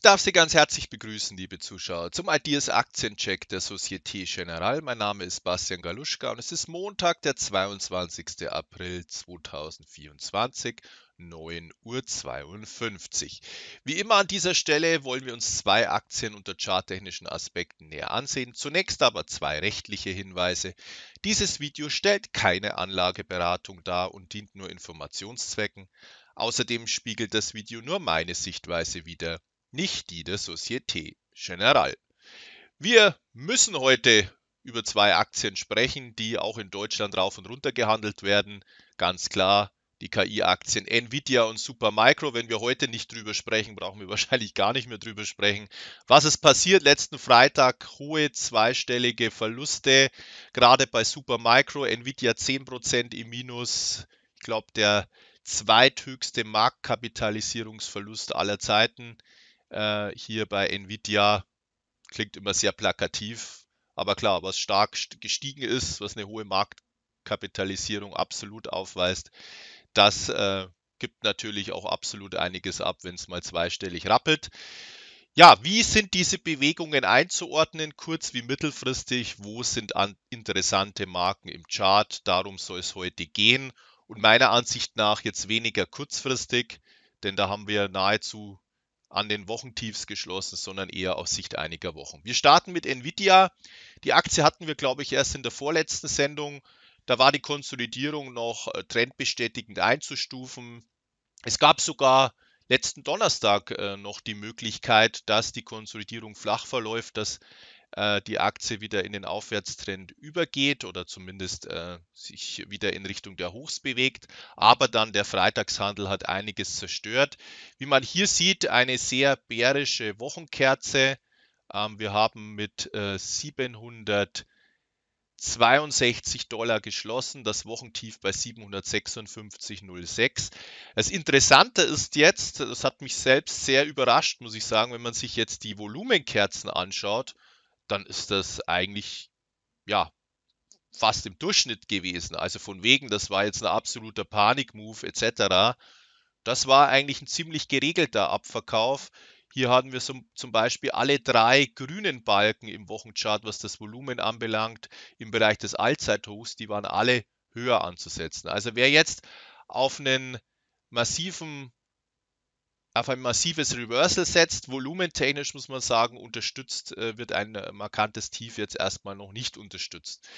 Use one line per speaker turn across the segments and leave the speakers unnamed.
Ich darf Sie ganz herzlich begrüßen, liebe Zuschauer, zum Ideas Aktiencheck der Societe Generale. Mein Name ist Bastian Galuschka und es ist Montag, der 22. April 2024. 9.52 Uhr. Wie immer an dieser Stelle wollen wir uns zwei Aktien unter charttechnischen Aspekten näher ansehen. Zunächst aber zwei rechtliche Hinweise. Dieses Video stellt keine Anlageberatung dar und dient nur Informationszwecken. Außerdem spiegelt das Video nur meine Sichtweise wider nicht die der Societe Générale. Wir müssen heute über zwei Aktien sprechen, die auch in Deutschland rauf und runter gehandelt werden. Ganz klar die KI-Aktien Nvidia und Supermicro. Wenn wir heute nicht drüber sprechen, brauchen wir wahrscheinlich gar nicht mehr drüber sprechen. Was ist passiert? Letzten Freitag hohe zweistellige Verluste, gerade bei Supermicro. Nvidia 10% im Minus. Ich glaube, der zweithöchste Marktkapitalisierungsverlust aller Zeiten äh, hier bei Nvidia klingt immer sehr plakativ, aber klar, was stark gestiegen ist, was eine hohe Marktkapitalisierung absolut aufweist, das äh, gibt natürlich auch absolut einiges ab, wenn es mal zweistellig rappelt. Ja, wie sind diese Bewegungen einzuordnen, kurz wie mittelfristig? Wo sind interessante Marken im Chart? Darum soll es heute gehen. Und meiner Ansicht nach jetzt weniger kurzfristig, denn da haben wir nahezu an den Wochentiefs geschlossen, sondern eher aus Sicht einiger Wochen. Wir starten mit Nvidia. Die Aktie hatten wir, glaube ich, erst in der vorletzten Sendung. Da war die Konsolidierung noch äh, trendbestätigend einzustufen. Es gab sogar letzten Donnerstag äh, noch die Möglichkeit, dass die Konsolidierung flach verläuft, dass äh, die Aktie wieder in den Aufwärtstrend übergeht oder zumindest äh, sich wieder in Richtung der Hochs bewegt. Aber dann der Freitagshandel hat einiges zerstört. Wie man hier sieht, eine sehr bärische Wochenkerze. Ähm, wir haben mit äh, 700 62 Dollar geschlossen, das Wochentief bei 756,06. Das Interessante ist jetzt, das hat mich selbst sehr überrascht, muss ich sagen, wenn man sich jetzt die Volumenkerzen anschaut, dann ist das eigentlich, ja, fast im Durchschnitt gewesen. Also von wegen, das war jetzt ein absoluter Panikmove etc. Das war eigentlich ein ziemlich geregelter Abverkauf. Hier hatten wir zum, zum Beispiel alle drei grünen Balken im Wochenchart, was das Volumen anbelangt, im Bereich des Allzeithochs, die waren alle höher anzusetzen. Also wer jetzt auf einen massiven auf ein massives Reversal setzt. Volumentechnisch muss man sagen, unterstützt äh, wird ein äh, markantes Tief jetzt erstmal noch nicht unterstützt.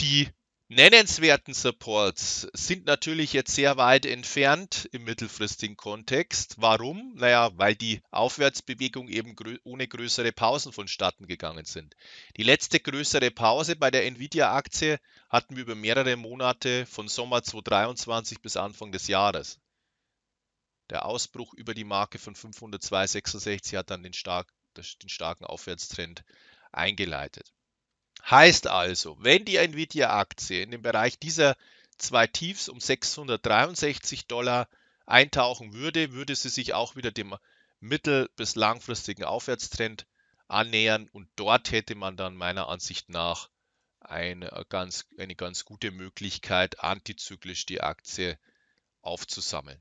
Die nennenswerten Supports sind natürlich jetzt sehr weit entfernt im mittelfristigen Kontext. Warum? Naja, weil die Aufwärtsbewegung eben grö ohne größere Pausen vonstatten gegangen sind. Die letzte größere Pause bei der Nvidia-Aktie hatten wir über mehrere Monate von Sommer 2023 bis Anfang des Jahres. Der Ausbruch über die Marke von 502,66 hat dann den, stark, den starken Aufwärtstrend eingeleitet. Heißt also, wenn die Nvidia-Aktie in den Bereich dieser zwei Tiefs um 663 Dollar eintauchen würde, würde sie sich auch wieder dem mittel- bis langfristigen Aufwärtstrend annähern und dort hätte man dann meiner Ansicht nach eine ganz, eine ganz gute Möglichkeit, antizyklisch die Aktie aufzusammeln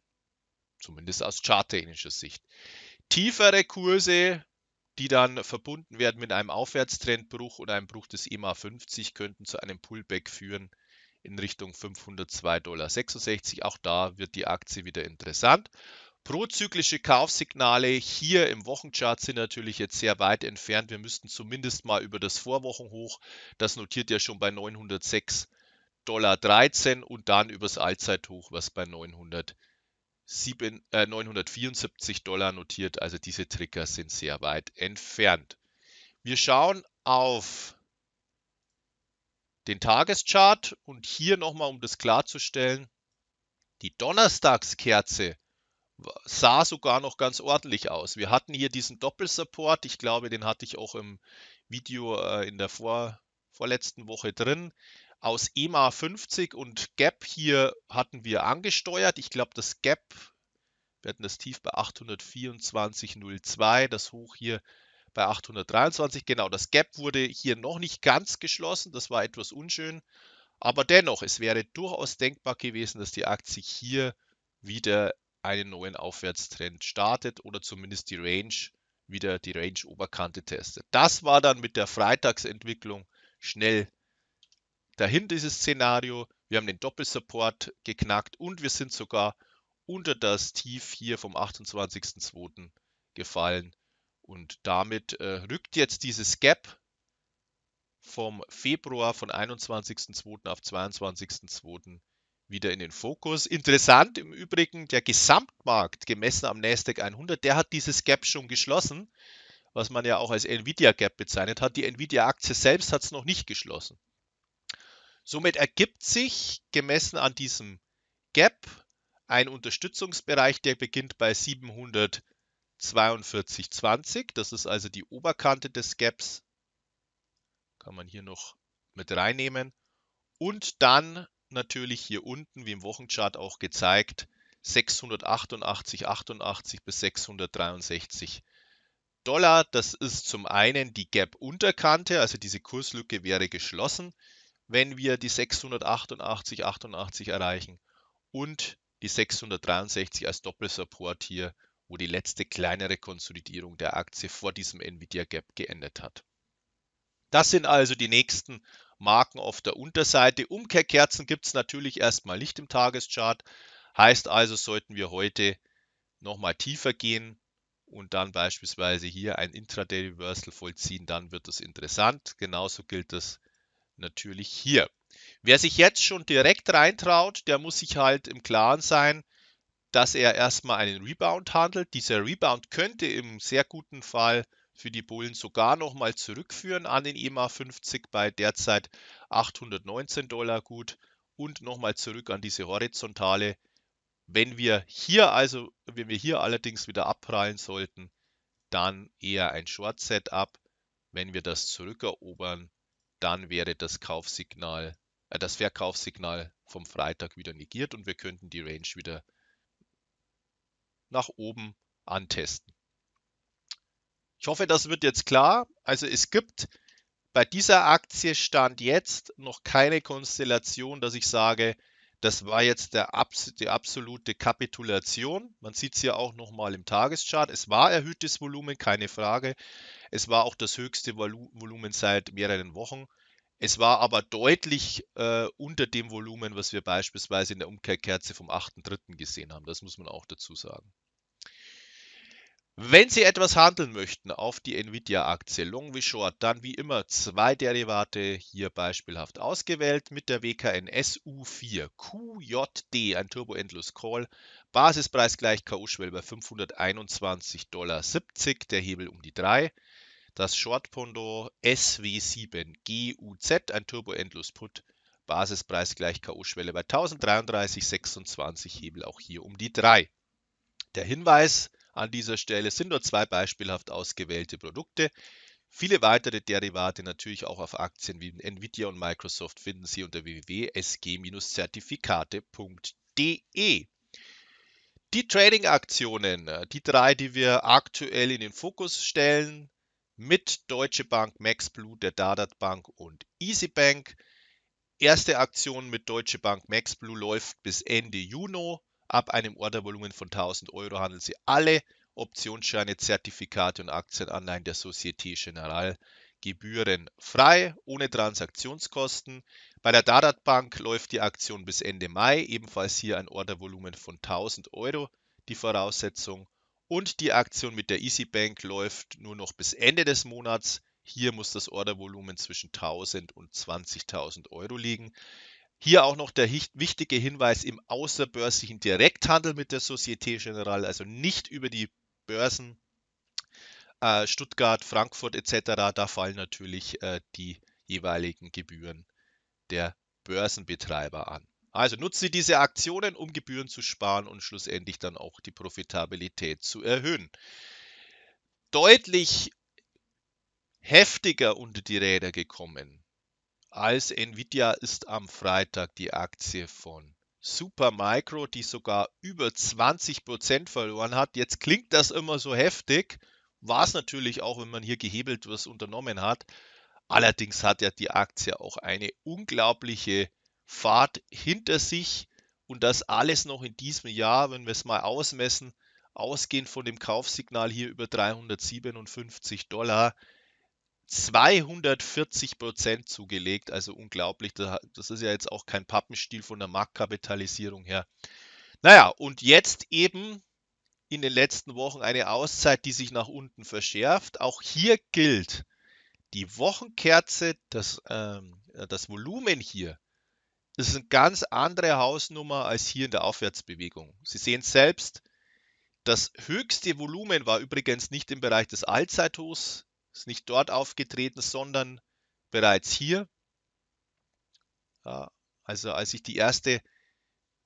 zumindest aus charttechnischer Sicht. Tiefere Kurse, die dann verbunden werden mit einem Aufwärtstrendbruch oder einem Bruch des EMA 50, könnten zu einem Pullback führen in Richtung 502,66 Dollar. Auch da wird die Aktie wieder interessant. Prozyklische Kaufsignale hier im Wochenchart sind natürlich jetzt sehr weit entfernt. Wir müssten zumindest mal über das Vorwochenhoch, das notiert ja schon bei 906,13 Dollar und dann übers Allzeithoch, was bei 900 7, äh, 974 Dollar notiert. Also diese Trigger sind sehr weit entfernt. Wir schauen auf den Tageschart und hier nochmal, um das klarzustellen, die Donnerstagskerze sah sogar noch ganz ordentlich aus. Wir hatten hier diesen Doppelsupport, ich glaube, den hatte ich auch im Video äh, in der vor, vorletzten Woche drin aus EMA 50 und Gap hier hatten wir angesteuert. Ich glaube, das Gap, wir hatten das Tief bei 824,02, das Hoch hier bei 823. Genau, das Gap wurde hier noch nicht ganz geschlossen, das war etwas unschön. Aber dennoch, es wäre durchaus denkbar gewesen, dass die Aktie hier wieder einen neuen Aufwärtstrend startet oder zumindest die Range wieder die Range-Oberkante testet. Das war dann mit der Freitagsentwicklung schnell Dahin dieses Szenario, wir haben den Doppelsupport geknackt und wir sind sogar unter das Tief hier vom 28.02. gefallen. Und damit äh, rückt jetzt dieses Gap vom Februar von 21.02. auf 22.02. wieder in den Fokus. Interessant im Übrigen, der Gesamtmarkt gemessen am Nasdaq 100, der hat dieses Gap schon geschlossen, was man ja auch als Nvidia Gap bezeichnet hat. Die Nvidia Aktie selbst hat es noch nicht geschlossen. Somit ergibt sich gemessen an diesem Gap ein Unterstützungsbereich, der beginnt bei 742,20. Das ist also die Oberkante des Gaps. Kann man hier noch mit reinnehmen. Und dann natürlich hier unten, wie im Wochenchart auch gezeigt, 688,88 bis 663 Dollar. Das ist zum einen die Gap-Unterkante, also diese Kurslücke wäre geschlossen wenn wir die 688, 88 erreichen und die 663 als Doppelsupport hier, wo die letzte kleinere Konsolidierung der Aktie vor diesem Nvidia Gap geendet hat. Das sind also die nächsten Marken auf der Unterseite. Umkehrkerzen gibt es natürlich erstmal nicht im Tageschart. Heißt also, sollten wir heute nochmal tiefer gehen und dann beispielsweise hier ein Intraday Reversal vollziehen, dann wird es interessant. Genauso gilt es natürlich hier. Wer sich jetzt schon direkt reintraut, der muss sich halt im Klaren sein, dass er erstmal einen Rebound handelt. Dieser Rebound könnte im sehr guten Fall für die Bullen sogar nochmal zurückführen an den EMA 50 bei derzeit 819 Dollar gut und nochmal zurück an diese horizontale. Wenn wir hier also, wenn wir hier allerdings wieder abprallen sollten, dann eher ein Short Setup. Wenn wir das zurückerobern, dann wäre das Kaufsignal, äh, das Verkaufssignal vom Freitag wieder negiert und wir könnten die Range wieder nach oben antesten. Ich hoffe, das wird jetzt klar. Also es gibt bei dieser Aktie stand jetzt noch keine Konstellation, dass ich sage, das war jetzt der, die absolute Kapitulation. Man sieht es ja auch nochmal im Tageschart. Es war erhöhtes Volumen, keine Frage. Es war auch das höchste Volumen seit mehreren Wochen. Es war aber deutlich äh, unter dem Volumen, was wir beispielsweise in der Umkehrkerze vom 8.3. gesehen haben. Das muss man auch dazu sagen. Wenn Sie etwas handeln möchten auf die Nvidia-Aktie Long wie Short, dann wie immer zwei Derivate hier beispielhaft ausgewählt mit der WKN SU4 QJD, ein Turbo Endless Call, Basispreis gleich KO-Schwelle bei 521,70 Dollar, der Hebel um die 3. Das Short-Pondo SW7GUZ, ein Turbo Endless Put, Basispreis gleich KO-Schwelle bei 1033,26, Hebel auch hier um die 3. Der Hinweis, an dieser Stelle sind nur zwei beispielhaft ausgewählte Produkte. Viele weitere Derivate natürlich auch auf Aktien wie Nvidia und Microsoft finden Sie unter www.sg-zertifikate.de. Die Trading-Aktionen, die drei, die wir aktuell in den Fokus stellen, mit Deutsche Bank, MaxBlue, der Dadat Bank und EasyBank. Erste Aktion mit Deutsche Bank MaxBlue läuft bis Ende Juni. Ab einem Ordervolumen von 1000 Euro handeln Sie alle Optionsscheine, Zertifikate und Aktienanleihen der Societe Generale gebührenfrei, ohne Transaktionskosten. Bei der Dadat Bank läuft die Aktion bis Ende Mai, ebenfalls hier ein Ordervolumen von 1000 Euro, die Voraussetzung. Und die Aktion mit der EasyBank läuft nur noch bis Ende des Monats. Hier muss das Ordervolumen zwischen 1000 und 20.000 Euro liegen. Hier auch noch der wichtige Hinweis im außerbörslichen Direkthandel mit der Societe Generale, also nicht über die Börsen äh, Stuttgart, Frankfurt etc. Da fallen natürlich äh, die jeweiligen Gebühren der Börsenbetreiber an. Also nutze diese Aktionen, um Gebühren zu sparen und schlussendlich dann auch die Profitabilität zu erhöhen. Deutlich heftiger unter die Räder gekommen als Nvidia ist am Freitag die Aktie von Supermicro, die sogar über 20% verloren hat. Jetzt klingt das immer so heftig, war es natürlich auch, wenn man hier gehebelt was unternommen hat. Allerdings hat ja die Aktie auch eine unglaubliche Fahrt hinter sich und das alles noch in diesem Jahr, wenn wir es mal ausmessen, ausgehend von dem Kaufsignal hier über 357 Dollar. 240 Prozent zugelegt, also unglaublich. Das ist ja jetzt auch kein Pappenstiel von der Marktkapitalisierung her. Naja, und jetzt eben in den letzten Wochen eine Auszeit, die sich nach unten verschärft. Auch hier gilt, die Wochenkerze, das, ähm, äh, das Volumen hier, ist eine ganz andere Hausnummer als hier in der Aufwärtsbewegung. Sie sehen selbst, das höchste Volumen war übrigens nicht im Bereich des Allzeithochs ist nicht dort aufgetreten, sondern bereits hier. Äh, also als sich die erste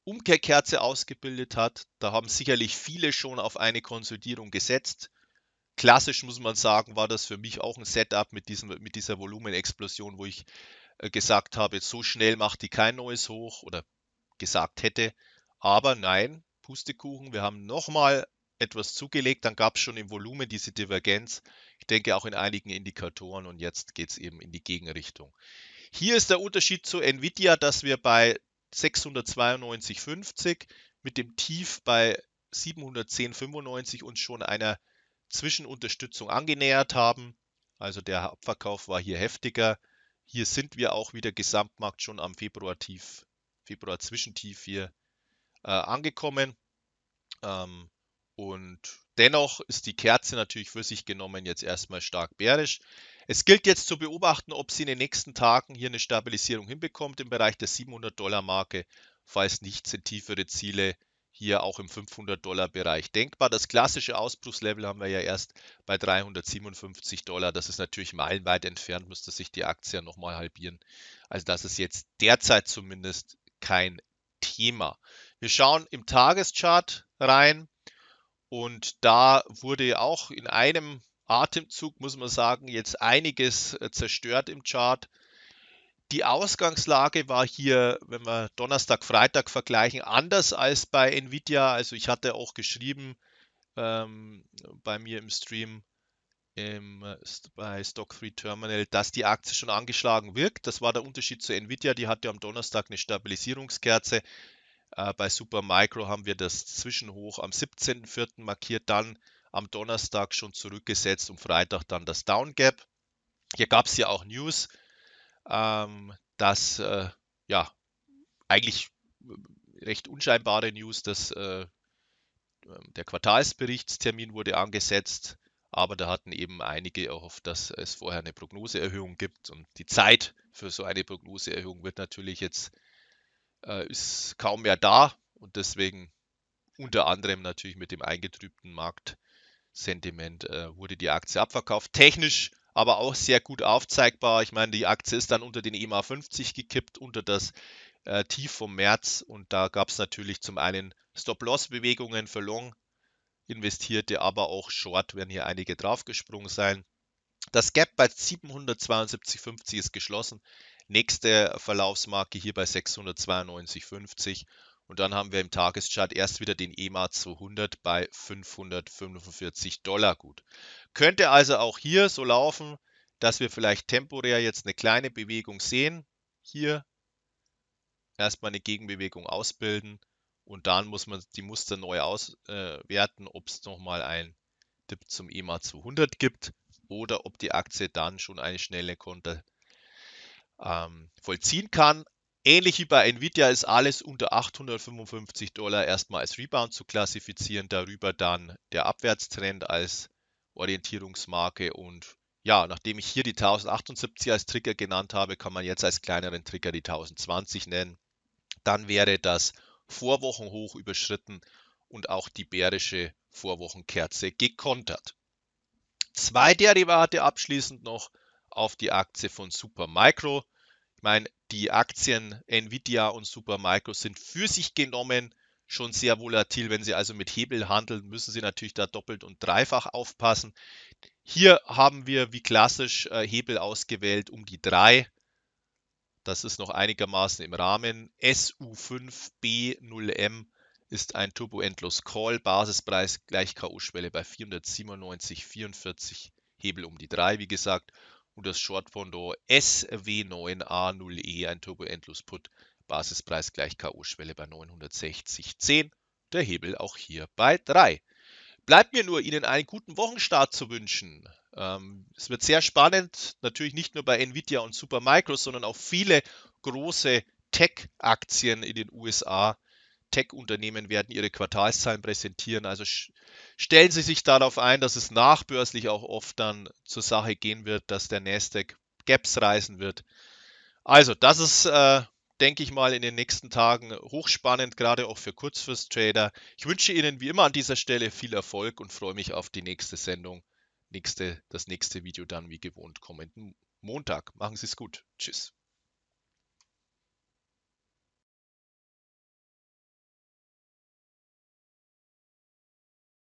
Umkehrkerze ausgebildet hat, da haben sicherlich viele schon auf eine Konsolidierung gesetzt. Klassisch muss man sagen, war das für mich auch ein Setup mit, diesem, mit dieser Volumenexplosion, wo ich äh, gesagt habe, so schnell macht die kein neues hoch oder gesagt hätte. Aber nein, Pustekuchen, wir haben nochmal etwas zugelegt, dann gab es schon im Volumen diese Divergenz ich denke auch in einigen Indikatoren und jetzt geht es eben in die Gegenrichtung. Hier ist der Unterschied zu Nvidia, dass wir bei 692,50 mit dem Tief bei 710,95 uns schon einer Zwischenunterstützung angenähert haben. Also der Abverkauf war hier heftiger. Hier sind wir auch wieder Gesamtmarkt schon am Februar Tief, Februar Zwischentief hier äh, angekommen. Ähm, und dennoch ist die Kerze natürlich für sich genommen jetzt erstmal stark bärisch. Es gilt jetzt zu beobachten, ob sie in den nächsten Tagen hier eine Stabilisierung hinbekommt im Bereich der 700-Dollar-Marke. Falls nicht, sind tiefere Ziele hier auch im 500-Dollar-Bereich denkbar. Das klassische Ausbruchslevel haben wir ja erst bei 357 Dollar. Das ist natürlich meilenweit entfernt, müsste sich die Aktie ja nochmal halbieren. Also das ist jetzt derzeit zumindest kein Thema. Wir schauen im Tageschart rein. Und da wurde auch in einem Atemzug, muss man sagen, jetzt einiges äh, zerstört im Chart. Die Ausgangslage war hier, wenn wir Donnerstag, Freitag vergleichen, anders als bei Nvidia. Also ich hatte auch geschrieben ähm, bei mir im Stream im, äh, bei Stock 3 Terminal, dass die Aktie schon angeschlagen wirkt. Das war der Unterschied zu Nvidia. Die hatte am Donnerstag eine Stabilisierungskerze. Äh, bei Supermicro haben wir das Zwischenhoch am 17.04. markiert, dann am Donnerstag schon zurückgesetzt und Freitag dann das Downgap. Hier gab es ja auch News, ähm, dass äh, ja eigentlich äh, recht unscheinbare News, dass äh, ähm, der Quartalsberichtstermin wurde angesetzt, aber da hatten eben einige erhofft, dass es vorher eine Prognoseerhöhung gibt und die Zeit für so eine Prognoseerhöhung wird natürlich jetzt äh, ist kaum mehr da und deswegen unter anderem natürlich mit dem eingetrübten Marktsentiment äh, wurde die Aktie abverkauft. Technisch aber auch sehr gut aufzeigbar. Ich meine, die Aktie ist dann unter den EMA 50 gekippt, unter das äh, Tief vom März und da gab es natürlich zum einen Stop-Loss-Bewegungen für Long investierte, aber auch Short werden hier einige draufgesprungen sein. Das Gap bei 772,50 ist geschlossen. Nächste Verlaufsmarke hier bei 692,50 und dann haben wir im Tageschart erst wieder den EMA 200 bei 545 Dollar gut. Könnte also auch hier so laufen, dass wir vielleicht temporär jetzt eine kleine Bewegung sehen. Hier erstmal eine Gegenbewegung ausbilden und dann muss man die Muster neu auswerten, ob es nochmal einen Tipp zum EMA 200 gibt oder ob die Aktie dann schon eine schnelle Konter ähm, vollziehen kann. Ähnlich wie bei Nvidia ist alles unter 855 Dollar erstmal als Rebound zu klassifizieren, darüber dann der Abwärtstrend als Orientierungsmarke und ja, nachdem ich hier die 1078 als Trigger genannt habe, kann man jetzt als kleineren Trigger die 1020 nennen. Dann wäre das Vorwochenhoch überschritten und auch die bärische Vorwochenkerze gekontert. Zwei Derivate abschließend noch auf die Aktie von Supermicro. Ich meine, die Aktien Nvidia und Supermicro sind für sich genommen schon sehr volatil. Wenn Sie also mit Hebel handeln, müssen Sie natürlich da doppelt und dreifach aufpassen. Hier haben wir wie klassisch äh, Hebel ausgewählt um die 3. Das ist noch einigermaßen im Rahmen. SU5B0M ist ein Turbo Endlos Call. Basispreis gleich K.O.-Schwelle bei 497,44. Hebel um die 3, wie gesagt und das Short Shortfondo SW9A0E, ein turbo Endless put Basispreis gleich K.O.-Schwelle bei 960,10. Der Hebel auch hier bei 3. Bleibt mir nur, Ihnen einen guten Wochenstart zu wünschen. Ähm, es wird sehr spannend, natürlich nicht nur bei Nvidia und Supermicro, sondern auch viele große Tech-Aktien in den USA Tech-Unternehmen werden ihre Quartalszahlen präsentieren. Also stellen Sie sich darauf ein, dass es nachbörslich auch oft dann zur Sache gehen wird, dass der Nasdaq Gaps reißen wird. Also, das ist, äh, denke ich mal, in den nächsten Tagen hochspannend, gerade auch für Kurzfrist-Trader. Ich wünsche Ihnen wie immer an dieser Stelle viel Erfolg und freue mich auf die nächste Sendung. Nächste, das nächste Video dann wie gewohnt kommenden Montag. Machen Sie es gut. Tschüss.